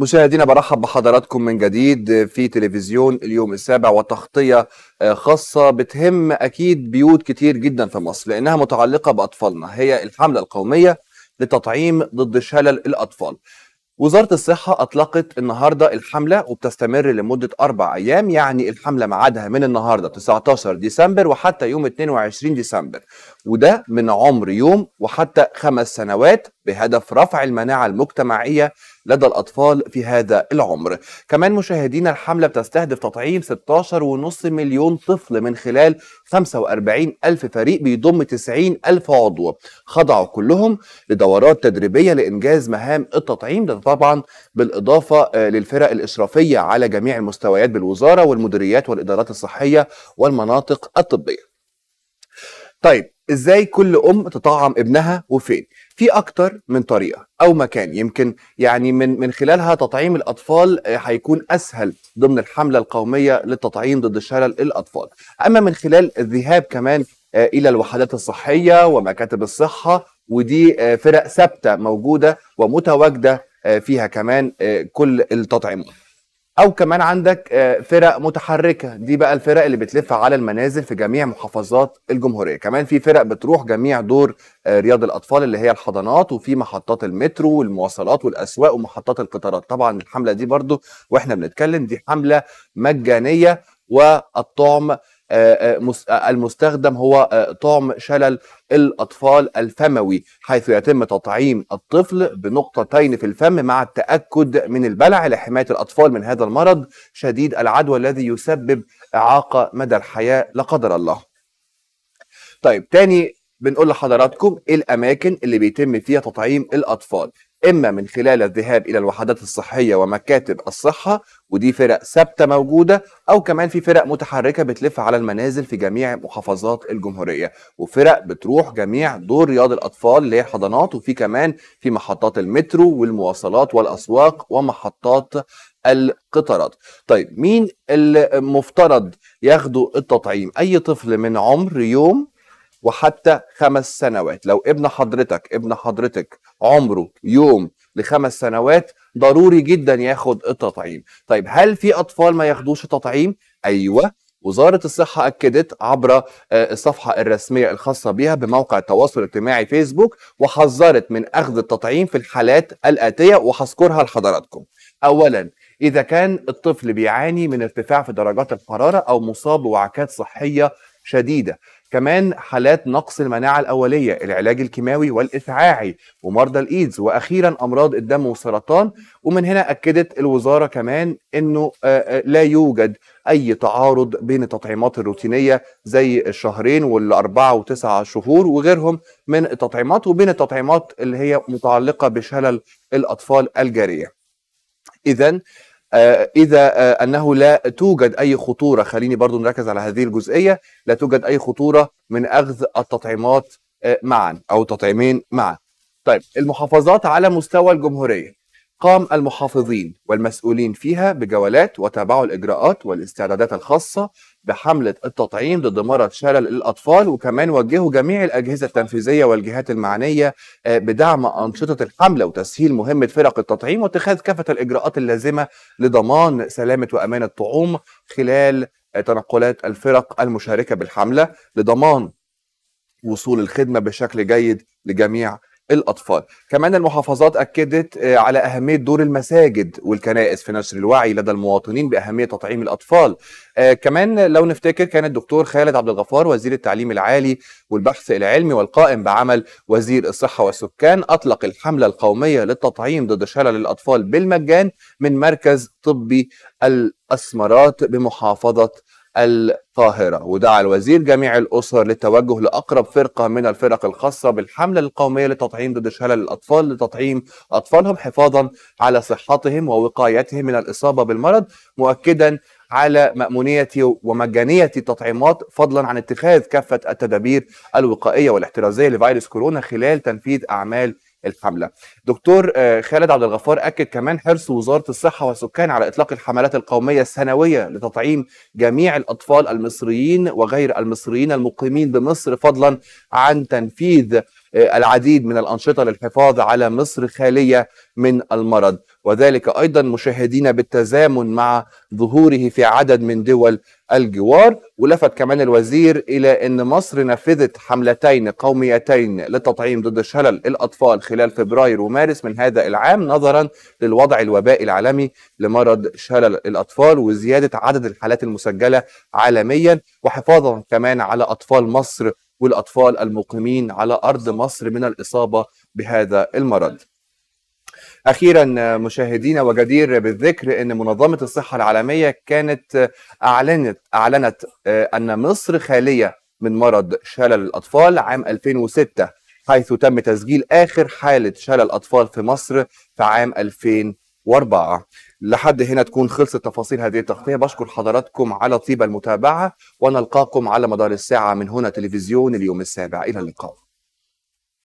مشاهدينا برحب بحضراتكم من جديد في تلفزيون اليوم السابع وتغطية آه، خاصة بتهم أكيد بيوت كتير جدا في مصر لأنها متعلقة بأطفالنا هي الحملة القومية لتطعيم ضد شلل الأطفال وزارة الصحة أطلقت النهاردة الحملة وبتستمر لمدة أربع أيام يعني الحملة معادها من النهاردة 19 ديسمبر وحتى يوم 22 ديسمبر وده من عمر يوم وحتى خمس سنوات بهدف رفع المناعة المجتمعية لدى الأطفال في هذا العمر كمان مشاهدينا الحملة بتستهدف تطعيم 16.5 مليون طفل من خلال 45 ألف فريق بيضم 90 ألف عضو خضعوا كلهم لدورات تدريبية لإنجاز مهام التطعيم ده طبعا بالإضافة آه، للفرق الإشرافية على جميع المستويات بالوزارة والمديريات والإدارات الصحية والمناطق الطبية طيب ازاي كل ام تطعم ابنها وفين في اكتر من طريقه او مكان يمكن يعني من من خلالها تطعيم الاطفال آه، هيكون اسهل ضمن الحمله القوميه للتطعيم ضد الشلل للاطفال اما من خلال الذهاب كمان آه، الى الوحدات الصحيه ومكاتب الصحه ودي آه، فرق ثابته موجوده ومتواجده فيها كمان كل التطعيمات او كمان عندك آه، فرق متحركه دي بقى الفرق اللي بتلف على المنازل في جميع محافظات الجمهوريه كمان في فرق بتروح جميع دور آه، رياض الاطفال اللي هي الحضانات وفي محطات المترو والمواصلات والاسواق ومحطات القطارات طبعا الحمله دي برضو واحنا بنتكلم دي حمله مجانيه والطعم آه، آه، آه، المستخدم هو طعم شلل الأطفال الفموي حيث يتم تطعيم الطفل بنقطتين في الفم مع التأكد من البلع لحماية الأطفال من هذا المرض شديد العدوى الذي يسبب إعاقة مدى الحياة لا قدر الله طيب تاني بنقول لحضراتكم إيه الاماكن اللي بيتم فيها تطعيم الاطفال اما من خلال الذهاب الى الوحدات الصحيه ومكاتب الصحه ودي فرق ثابته موجوده او كمان في فرق متحركه بتلف على المنازل في جميع محافظات الجمهوريه وفرق بتروح جميع دور رياض الاطفال اللي هي الحضانات وفي كمان في محطات المترو والمواصلات والاسواق ومحطات القطارات طيب مين المفترض ياخدوا التطعيم اي طفل من عمر يوم وحتى خمس سنوات لو ابن حضرتك ابن حضرتك عمره يوم لخمس سنوات ضروري جدا ياخد التطعيم طيب هل في اطفال ما ياخدوش التطعيم ايوه وزارة الصحة أكدت عبر آه، الصفحة الرسمية الخاصة بها بموقع التواصل الاجتماعي فيسبوك وحذرت من أخذ التطعيم في الحالات الآتية وهذكرها لحضراتكم. أولاً إذا كان الطفل بيعاني من ارتفاع في درجات الحرارة أو مصاب بوعكات صحية شديدة كمان حالات نقص المناعة الأولية العلاج الكيماوي والإشعاعي ومرضى الإيدز وأخيرا أمراض الدم والسرطان ومن هنا أكدت الوزارة كمان أنه آه، آه، لا يوجد أي تعارض بين التطعيمات الروتينية زي الشهرين والأربعة وتسعة شهور وغيرهم من التطعيمات وبين التطعيمات اللي هي متعلقة بشلل الأطفال الجارية إذا آه، اذا آه، انه لا توجد اي خطوره خليني برضو نركز على هذه الجزئيه لا توجد اي خطوره من اخذ التطعيمات آه، معا او تطعيمين معا طيب المحافظات على مستوى الجمهوريه قام المحافظين والمسؤولين فيها بجولات وتابعوا الإجراءات والاستعدادات الخاصة بحملة التطعيم ضد مرض شلل الأطفال وكمان وجهوا جميع الأجهزة التنفيذية والجهات المعنية آه، بدعم أنشطة الحملة وتسهيل مهمة فرق التطعيم واتخاذ كافة الإجراءات اللازمة لضمان سلامة وأمان الطعوم خلال آه، تنقلات الفرق المشاركة بالحملة لضمان وصول الخدمة بشكل جيد لجميع الأطفال كمان المحافظات أكدت آه، على أهمية دور المساجد والكنائس في نشر الوعي لدى المواطنين بأهمية تطعيم الأطفال آه، كمان لو نفتكر كان الدكتور خالد عبد الغفار وزير التعليم العالي والبحث العلمي والقائم بعمل وزير الصحة والسكان أطلق الحملة القومية للتطعيم ضد شلل الأطفال بالمجان من مركز طبي الأسمرات بمحافظة القاهرة ودعا الوزير جميع الأسر للتوجه لأقرب فرقة من الفرق الخاصة بالحملة القومية لتطعيم ضد شلل الأطفال لتطعيم أطفالهم حفاظا على صحتهم ووقايتهم من الإصابة بالمرض مؤكدا على مأمونية ومجانية التطعيمات فضلا عن اتخاذ كافة التدابير الوقائية والاحترازية لفيروس كورونا خلال تنفيذ أعمال الحمله. دكتور آه، خالد عبد الغفار اكد كمان حرص وزاره الصحه والسكان على اطلاق الحملات القوميه السنويه لتطعيم جميع الاطفال المصريين وغير المصريين المقيمين بمصر فضلا عن تنفيذ آه، العديد من الأنشطة للحفاظ على مصر خالية من المرض وذلك أيضا مشاهدين بالتزامن مع ظهوره في عدد من دول الجوار ولفت كمان الوزير إلى أن مصر نفذت حملتين قوميتين للتطعيم ضد شلل الأطفال خلال فبراير ومارس من هذا العام نظرا للوضع الوبائي العالمي لمرض شلل الأطفال وزيادة عدد الحالات المسجلة عالميا وحفاظا كمان على أطفال مصر والأطفال المقيمين على أرض مصر من الإصابة بهذا المرض اخيرا مشاهدينا وجدير بالذكر ان منظمه الصحه العالميه كانت اعلنت اعلنت آه، ان مصر خاليه من مرض شلل الاطفال عام 2006 حيث تم تسجيل اخر حاله شلل اطفال في مصر في عام 2006. واربعه لحد هنا تكون خلصت تفاصيل هذه التغطيه بشكر حضراتكم على طيب المتابعه ونلقاكم على مدار الساعه من هنا تلفزيون اليوم السابع الى اللقاء